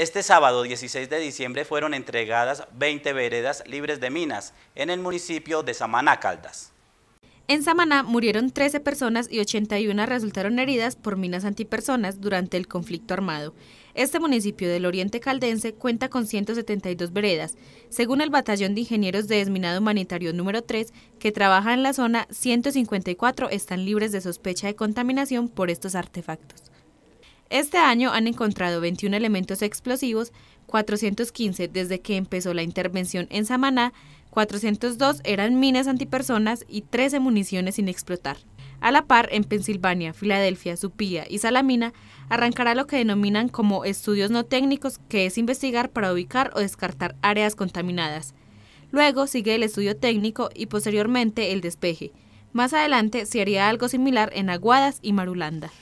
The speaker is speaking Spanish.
Este sábado 16 de diciembre fueron entregadas 20 veredas libres de minas en el municipio de Samaná Caldas. En Samaná murieron 13 personas y 81 resultaron heridas por minas antipersonas durante el conflicto armado. Este municipio del oriente caldense cuenta con 172 veredas. Según el Batallón de Ingenieros de Desminado Humanitario número 3, que trabaja en la zona, 154 están libres de sospecha de contaminación por estos artefactos. Este año han encontrado 21 elementos explosivos, 415 desde que empezó la intervención en Samaná, 402 eran minas antipersonas y 13 municiones sin explotar. A la par, en Pensilvania, Filadelfia, Supía y Salamina, arrancará lo que denominan como estudios no técnicos, que es investigar para ubicar o descartar áreas contaminadas. Luego sigue el estudio técnico y posteriormente el despeje. Más adelante se haría algo similar en Aguadas y Marulanda.